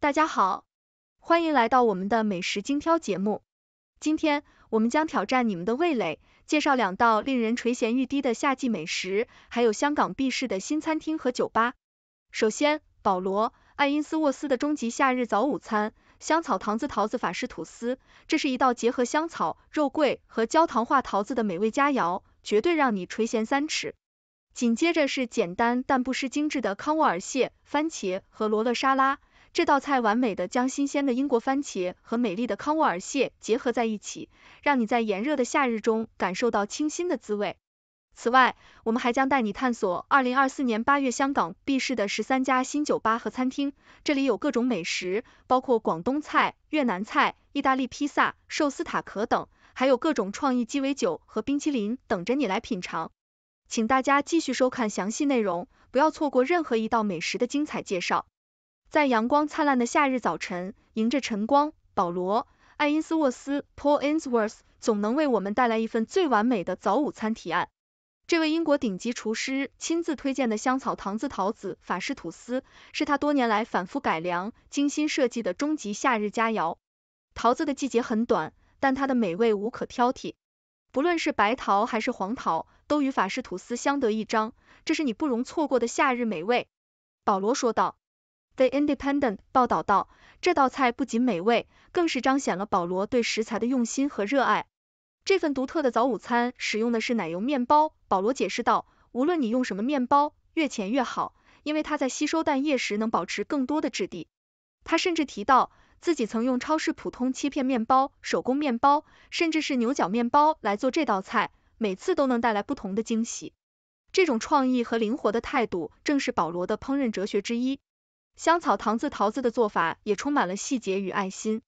大家好，欢迎来到我们的美食精挑节目。今天我们将挑战你们的味蕾，介绍两道令人垂涎欲滴的夏季美食，还有香港必试的新餐厅和酒吧。首先，保罗爱因斯沃斯的终极夏日早午餐——香草糖渍桃子法式吐司，这是一道结合香草、肉桂和焦糖化桃子的美味佳肴，绝对让你垂涎三尺。紧接着是简单但不失精致的康沃尔蟹、番茄和罗勒沙拉。这道菜完美的将新鲜的英国番茄和美丽的康沃尔蟹结合在一起，让你在炎热的夏日中感受到清新的滋味。此外，我们还将带你探索二零二四年八月香港 B 市的十三家新酒吧和餐厅，这里有各种美食，包括广东菜、越南菜、意大利披萨、寿司塔可等，还有各种创意鸡尾酒和冰淇淋等着你来品尝。请大家继续收看详细内容，不要错过任何一道美食的精彩介绍。在阳光灿烂的夏日早晨，迎着晨光，保罗·爱因斯沃斯 （Paul Insworth） 总能为我们带来一份最完美的早午餐提案。这位英国顶级厨师亲自推荐的香草糖渍桃子法式吐司，是他多年来反复改良、精心设计的终极夏日佳肴。桃子的季节很短，但它的美味无可挑剔。不论是白桃还是黄桃，都与法式吐司相得益彰。这是你不容错过的夏日美味，保罗说道。The Independent 报道道，这道菜不仅美味，更是彰显了保罗对食材的用心和热爱。这份独特的早午餐使用的是奶油面包，保罗解释道，无论你用什么面包，越浅越好，因为它在吸收蛋液时能保持更多的质地。他甚至提到自己曾用超市普通切片面包、手工面包，甚至是牛角面包来做这道菜，每次都能带来不同的惊喜。这种创意和灵活的态度，正是保罗的烹饪哲学之一。香草糖渍桃子的做法也充满了细节与爱心。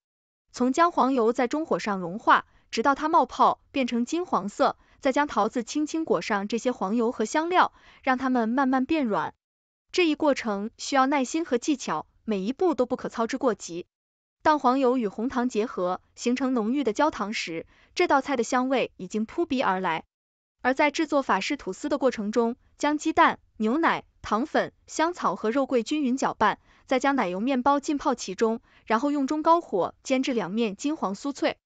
从将黄油在中火上融化，直到它冒泡变成金黄色，再将桃子轻轻裹上这些黄油和香料，让它们慢慢变软。这一过程需要耐心和技巧，每一步都不可操之过急。当黄油与红糖结合，形成浓郁的焦糖时，这道菜的香味已经扑鼻而来。而在制作法式吐司的过程中，将鸡蛋。牛奶、糖粉、香草和肉桂均匀搅拌，再将奶油面包浸泡其中，然后用中高火煎至两面金黄酥脆。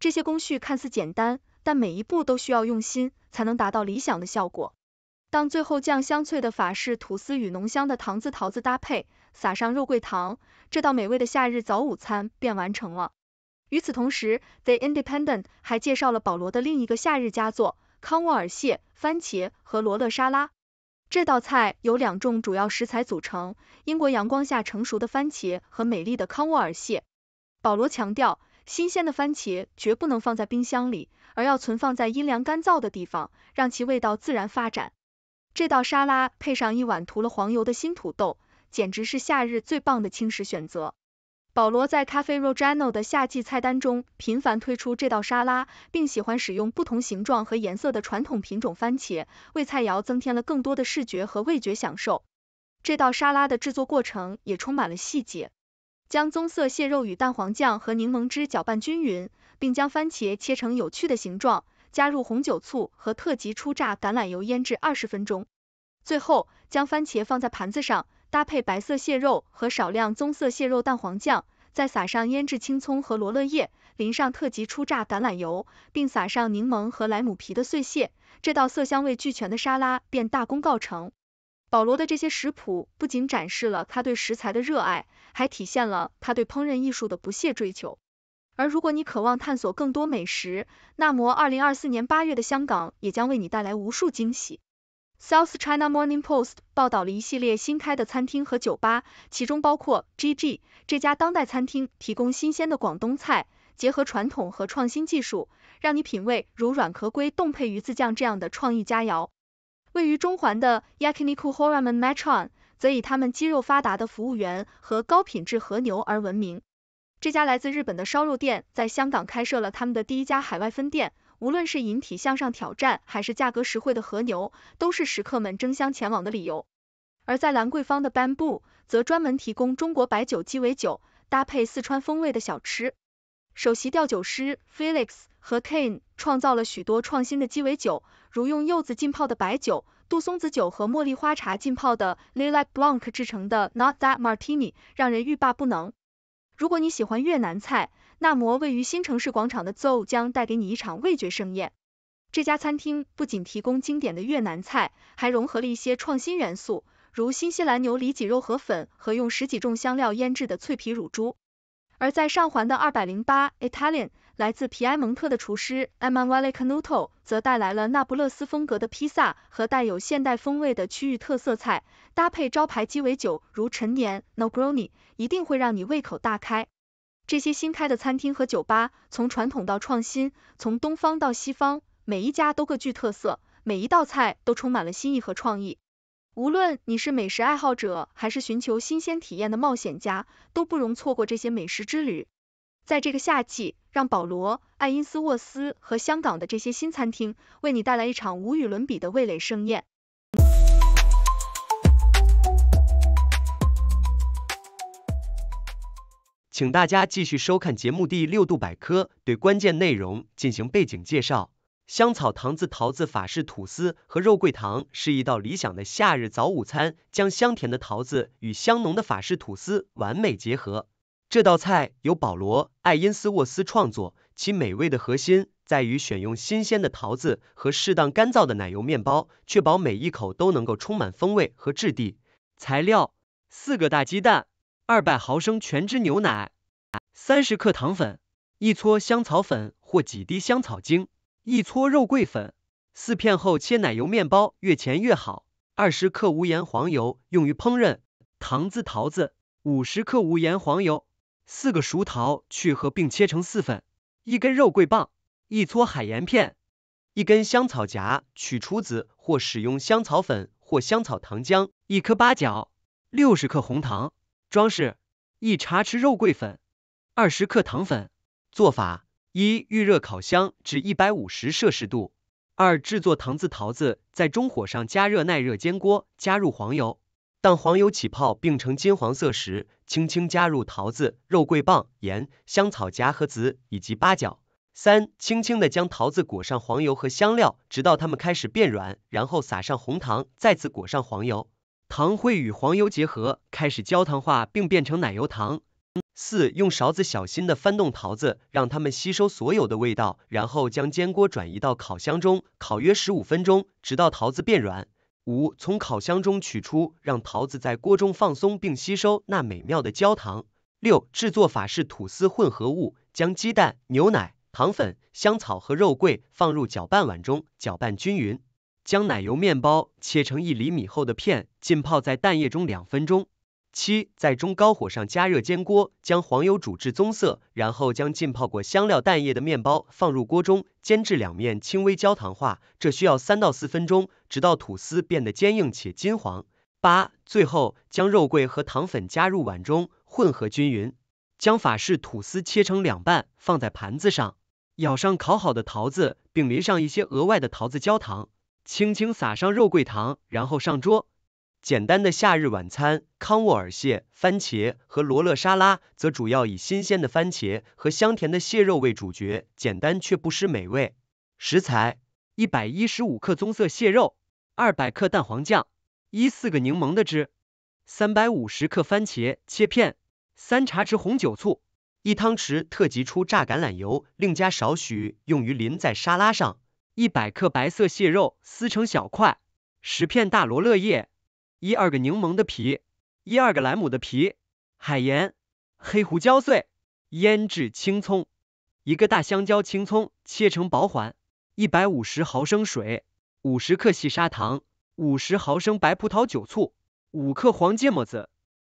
这些工序看似简单，但每一步都需要用心，才能达到理想的效果。当最后酱香脆的法式吐司与浓香的糖渍桃子搭配，撒上肉桂糖，这道美味的夏日早午餐便完成了。与此同时，《The Independent》还介绍了保罗的另一个夏日佳作——康沃尔蟹、番茄和罗勒沙拉。这道菜由两种主要食材组成：英国阳光下成熟的番茄和美丽的康沃尔蟹。保罗强调，新鲜的番茄绝不能放在冰箱里，而要存放在阴凉干燥的地方，让其味道自然发展。这道沙拉配上一碗涂了黄油的新土豆，简直是夏日最棒的轻食选择。保罗在 Cafe Rojano 的夏季菜单中频繁推出这道沙拉，并喜欢使用不同形状和颜色的传统品种番茄，为菜肴增添了更多的视觉和味觉享受。这道沙拉的制作过程也充满了细节，将棕色蟹肉与蛋黄酱和柠檬汁搅拌均匀，并将番茄切成有趣的形状，加入红酒醋和特级初榨橄榄油腌制二十分钟，最后将番茄放在盘子上。搭配白色蟹肉和少量棕色蟹肉蛋黄酱，再撒上腌制青葱和罗勒叶，淋上特级初榨橄榄油，并撒上柠檬和莱姆皮的碎屑，这道色香味俱全的沙拉便大功告成。保罗的这些食谱不仅展示了他对食材的热爱，还体现了他对烹饪艺术的不懈追求。而如果你渴望探索更多美食，那么2024年8月的香港也将为你带来无数惊喜。South China Morning Post 报道了一系列新开的餐厅和酒吧，其中包括 G G 这家当代餐厅，提供新鲜的广东菜，结合传统和创新技术，让你品味如软壳龟冻配鱼子酱这样的创意佳肴。位于中环的 Yakiniku h o r a m a n Matchon 则以他们肌肉发达的服务员和高品质和牛而闻名。这家来自日本的烧肉店在香港开设了他们的第一家海外分店。无论是引体向上挑战，还是价格实惠的和牛，都是食客们争相前往的理由。而在兰桂坊的 Bamboo，则专门提供中国白酒鸡尾酒，搭配四川风味的小吃。首席调酒师 Felix 和 Kane 创造了许多创新的鸡尾酒，如用柚子浸泡的白酒、杜松子酒和茉莉花茶浸泡的 Lilac Blanc 制成的 Not That Martini，让人欲罢不能。如果你喜欢越南菜，纳摩位于新城市广场的 z o e 将带给你一场味觉盛宴。这家餐厅不仅提供经典的越南菜，还融合了一些创新元素，如新西兰牛里脊肉河粉和用十几种香料腌制的脆皮乳猪。而在上环的二百零八 Italian，来自皮埃蒙特的厨师 Emmanuel Canuto 则带来了那不勒斯风格的披萨和带有现代风味的区域特色菜，搭配招牌鸡尾酒如陈年 Negroni，一定会让你胃口大开。这些新开的餐厅和酒吧，从传统到创新，从东方到西方，每一家都各具特色，每一道菜都充满了新意和创意。无论你是美食爱好者，还是寻求新鲜体验的冒险家，都不容错过这些美食之旅。在这个夏季，让保罗、爱因斯沃斯和香港的这些新餐厅为你带来一场无与伦比的味蕾盛宴。请大家继续收看节目第六度百科，对关键内容进行背景介绍。香草糖渍桃子法式吐司和肉桂糖是一道理想的夏日早午餐，将香甜的桃子与香浓的法式吐司完美结合。这道菜由保罗·爱因斯沃斯创作，其美味的核心在于选用新鲜的桃子和适当干燥的奶油面包，确保每一口都能够充满风味和质地。材料：四个大鸡蛋。二百毫升全脂牛奶，三十克糖粉，一撮香草粉或几滴香草精，一撮肉桂粉，四片厚切奶油面包，越前越好，二十克无盐黄油用于烹饪，糖渍桃子，五十克无盐黄油，四个熟桃去核并切成四份，一根肉桂棒，一撮海盐片，一根香草荚，取出籽或使用香草粉或香草糖浆，一颗八角，六十克红糖。装饰：一茶匙肉桂粉，二十克糖粉。做法：一、预热烤箱至一百五十摄氏度。二、制作糖渍桃子，在中火上加热耐热煎锅，加入黄油，当黄油起泡并呈金黄色时，轻轻加入桃子、肉桂棒、盐、香草荚和籽以及八角。三、轻轻的将桃子裹上黄油和香料，直到它们开始变软，然后撒上红糖，再次裹上黄油。糖会与黄油结合，开始焦糖化并变成奶油糖。四，用勺子小心地翻动桃子，让它们吸收所有的味道，然后将煎锅转移到烤箱中，烤约十五分钟，直到桃子变软。五，从烤箱中取出，让桃子在锅中放松并吸收那美妙的焦糖。六，制作法式吐司混合物，将鸡蛋、牛奶、糖粉、香草和肉桂放入搅拌碗中，搅拌均匀。将奶油面包切成一厘米厚的片，浸泡在蛋液中两分钟。七，在中高火上加热煎锅，将黄油煮至棕色，然后将浸泡过香料蛋液的面包放入锅中，煎至两面轻微焦糖化，这需要三到四分钟，直到吐司变得坚硬且金黄。八，最后将肉桂和糖粉加入碗中，混合均匀。将法式吐司切成两半，放在盘子上，舀上烤好的桃子，并淋上一些额外的桃子焦糖。轻轻撒上肉桂糖，然后上桌。简单的夏日晚餐，康沃尔蟹、番茄和罗勒沙拉，则主要以新鲜的番茄和香甜的蟹肉为主角，简单却不失美味。食材：一百一十五克棕色蟹肉，二百克蛋黄酱，一四个柠檬的汁，三百五十克番茄切片，三茶匙红酒醋，一汤匙特级初榨橄榄油，另加少许用于淋在沙拉上。一百克白色蟹肉撕成小块，十片大罗勒叶，一二个柠檬的皮，一二个莱姆的皮，海盐，黑胡椒碎，腌制青葱，一个大香蕉青葱切成薄环，一百五十毫升水，五十克细砂糖，五十毫升白葡萄酒醋，五克黄芥末子，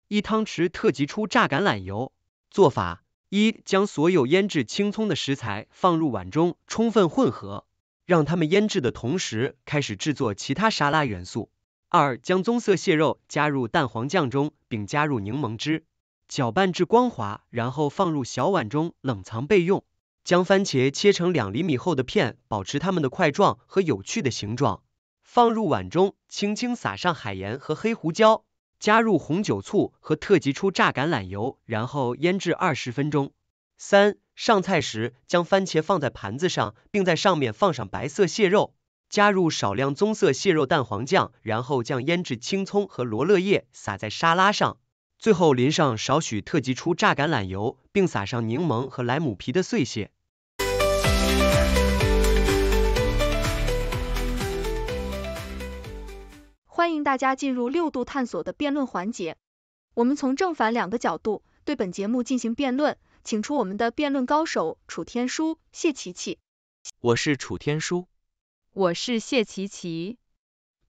一汤匙特级初榨橄榄油。做法：一、将所有腌制青葱的食材放入碗中，充分混合。让它们腌制的同时，开始制作其他沙拉元素。二、将棕色蟹肉加入蛋黄酱中，并加入柠檬汁，搅拌至光滑，然后放入小碗中冷藏备用。将番茄切成两厘米厚的片，保持它们的块状和有趣的形状，放入碗中，轻轻撒上海盐和黑胡椒，加入红酒醋和特级初榨橄榄油，然后腌制二十分钟。三。上菜时，将番茄放在盘子上，并在上面放上白色蟹肉，加入少量棕色蟹肉蛋黄酱，然后将腌制青葱和罗勒叶撒在沙拉上，最后淋上少许特级初榨橄榄油，并撒上柠檬和莱姆皮的碎屑。欢迎大家进入六度探索的辩论环节，我们从正反两个角度对本节目进行辩论。请出我们的辩论高手楚天舒、谢琪琪。我是楚天舒。我是谢琪琪。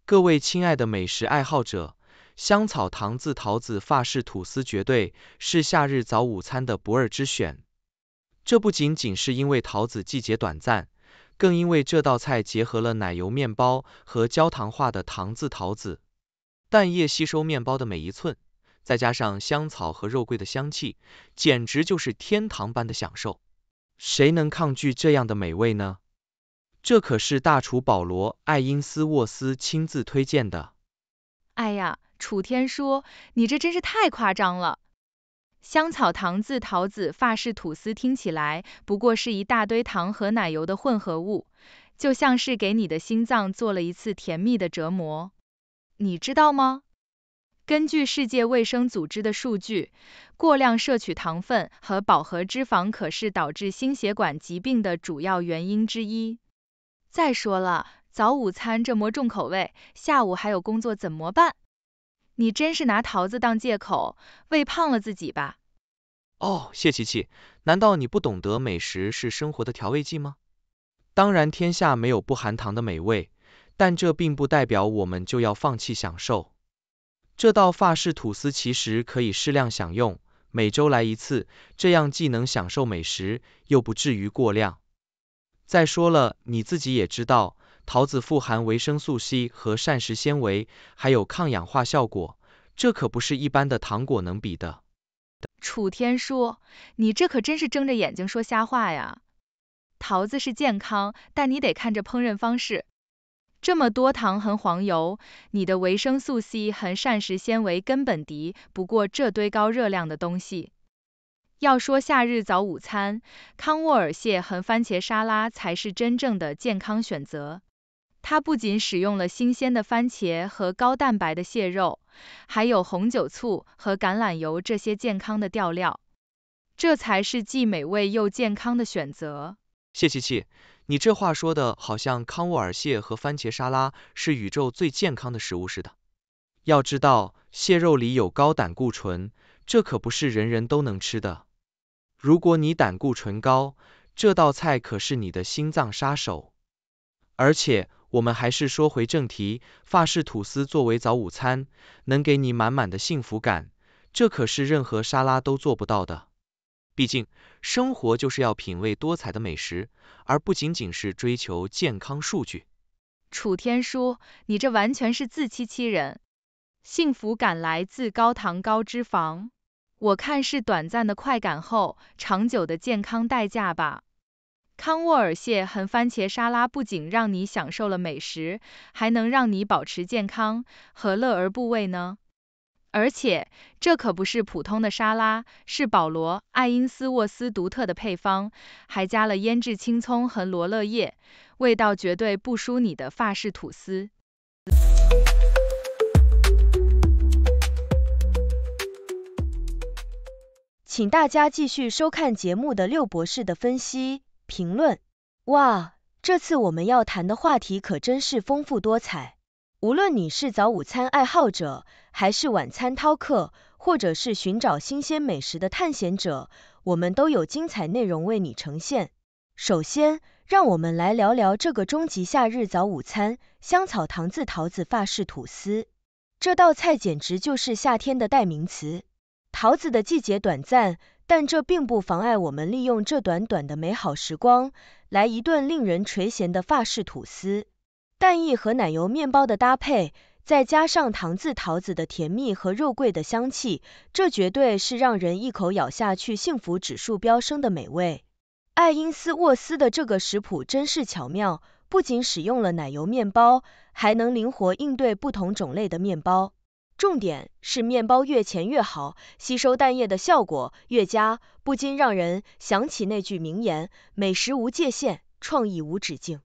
各位亲爱的美食爱好者，香草糖渍桃子法式吐司绝对是夏日早午餐的不二之选。这不仅仅是因为桃子季节短暂，更因为这道菜结合了奶油面包和焦糖化的糖渍桃子，蛋液吸收面包的每一寸。再加上香草和肉桂的香气，简直就是天堂般的享受。谁能抗拒这样的美味呢？这可是大厨保罗·爱因斯沃斯亲自推荐的。哎呀，楚天说，你这真是太夸张了！香草糖渍桃子法式吐司听起来不过是一大堆糖和奶油的混合物，就像是给你的心脏做了一次甜蜜的折磨。你知道吗？根据世界卫生组织的数据，过量摄取糖分和饱和脂肪可是导致心血管疾病的主要原因之一。再说了，早午餐这么重口味，下午还有工作怎么办？你真是拿桃子当借口，喂胖了自己吧。哦，谢琪琪，难道你不懂得美食是生活的调味剂吗？当然，天下没有不含糖的美味，但这并不代表我们就要放弃享受。这道法式吐司其实可以适量享用，每周来一次，这样既能享受美食，又不至于过量。再说了，你自己也知道，桃子富含维生素 C 和膳食纤维，还有抗氧化效果，这可不是一般的糖果能比的。楚天舒，你这可真是睁着眼睛说瞎话呀！桃子是健康，但你得看这烹饪方式。这么多糖和黄油，你的维生素 C 和膳食纤维根本敌不过这堆高热量的东西。要说夏日早午餐，康沃尔蟹和番茄沙拉才是真正的健康选择。它不仅使用了新鲜的番茄和高蛋白的蟹肉，还有红酒醋和橄榄油这些健康的调料，这才是既美味又健康的选择。谢谢。七。你这话说的，好像康沃尔蟹和番茄沙拉是宇宙最健康的食物似的。要知道，蟹肉里有高胆固醇，这可不是人人都能吃的。如果你胆固醇高，这道菜可是你的心脏杀手。而且，我们还是说回正题，法式吐司作为早午餐，能给你满满的幸福感，这可是任何沙拉都做不到的。毕竟，生活就是要品味多彩的美食，而不仅仅是追求健康数据。楚天舒，你这完全是自欺欺人。幸福感来自高糖高脂肪，我看是短暂的快感后，长久的健康代价吧。康沃尔蟹和番茄沙拉不仅让你享受了美食，还能让你保持健康，何乐而不为呢？而且，这可不是普通的沙拉，是保罗·爱因斯沃斯独特的配方，还加了腌制青葱和罗勒叶，味道绝对不输你的法式吐司。请大家继续收看节目的六博士的分析评论。哇，这次我们要谈的话题可真是丰富多彩。无论你是早午餐爱好者，还是晚餐饕客，或者是寻找新鲜美食的探险者，我们都有精彩内容为你呈现。首先，让我们来聊聊这个终极夏日早午餐——香草糖渍桃子法式吐司。这道菜简直就是夏天的代名词。桃子的季节短暂，但这并不妨碍我们利用这短短的美好时光，来一顿令人垂涎的法式吐司。蛋液和奶油面包的搭配，再加上糖渍桃子的甜蜜和肉桂的香气，这绝对是让人一口咬下去幸福指数飙升的美味。爱因斯沃斯的这个食谱真是巧妙，不仅使用了奶油面包，还能灵活应对不同种类的面包。重点是面包越浅越好，吸收蛋液的效果越佳，不禁让人想起那句名言：美食无界限，创意无止境。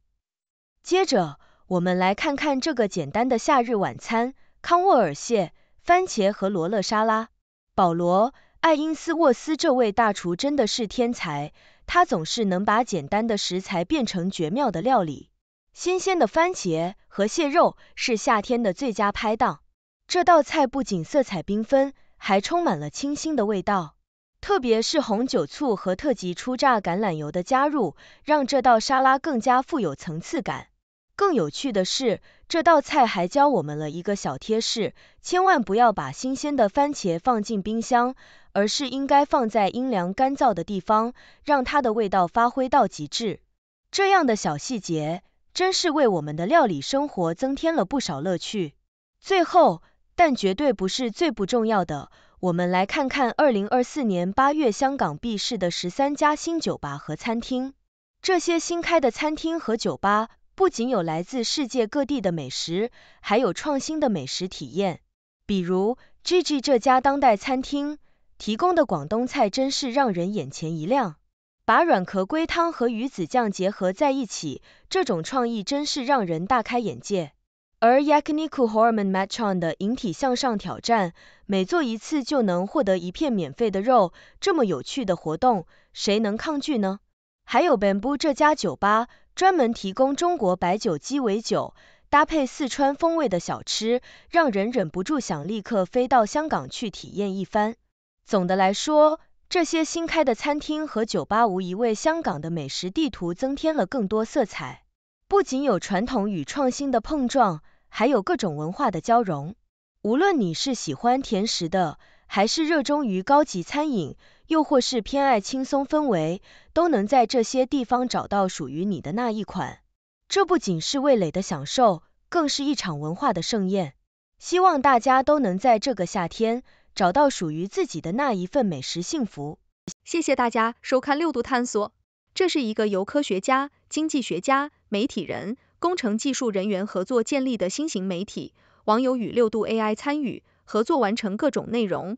接着。我们来看看这个简单的夏日晚餐：康沃尔蟹、番茄和罗勒沙拉。保罗·爱因斯沃斯这位大厨真的是天才，他总是能把简单的食材变成绝妙的料理。新鲜的番茄和蟹肉是夏天的最佳拍档。这道菜不仅色彩缤纷，还充满了清新的味道。特别是红酒醋和特级初榨橄榄油的加入，让这道沙拉更加富有层次感。更有趣的是，这道菜还教我们了一个小贴士：千万不要把新鲜的番茄放进冰箱，而是应该放在阴凉干燥的地方，让它的味道发挥到极致。这样的小细节，真是为我们的料理生活增添了不少乐趣。最后，但绝对不是最不重要的，我们来看看2024年8月香港闭市的十三家新酒吧和餐厅。这些新开的餐厅和酒吧。不仅有来自世界各地的美食，还有创新的美食体验。比如 g g 这家当代餐厅提供的广东菜，真是让人眼前一亮。把软壳龟汤和鱼子酱结合在一起，这种创意真是让人大开眼界。而 Yakniku h o r m a n Matchan 的引体向上挑战，每做一次就能获得一片免费的肉，这么有趣的活动，谁能抗拒呢？还有本部这家酒吧，专门提供中国白酒鸡尾酒，搭配四川风味的小吃，让人忍不住想立刻飞到香港去体验一番。总的来说，这些新开的餐厅和酒吧无疑为香港的美食地图增添了更多色彩。不仅有传统与创新的碰撞，还有各种文化的交融。无论你是喜欢甜食的，还是热衷于高级餐饮，又或是偏爱轻松氛围，都能在这些地方找到属于你的那一款。这不仅是味蕾的享受，更是一场文化的盛宴。希望大家都能在这个夏天找到属于自己的那一份美食幸福。谢谢大家收看六度探索，这是一个由科学家、经济学家、媒体人、工程技术人员合作建立的新型媒体，网友与六度 AI 参与合作完成各种内容。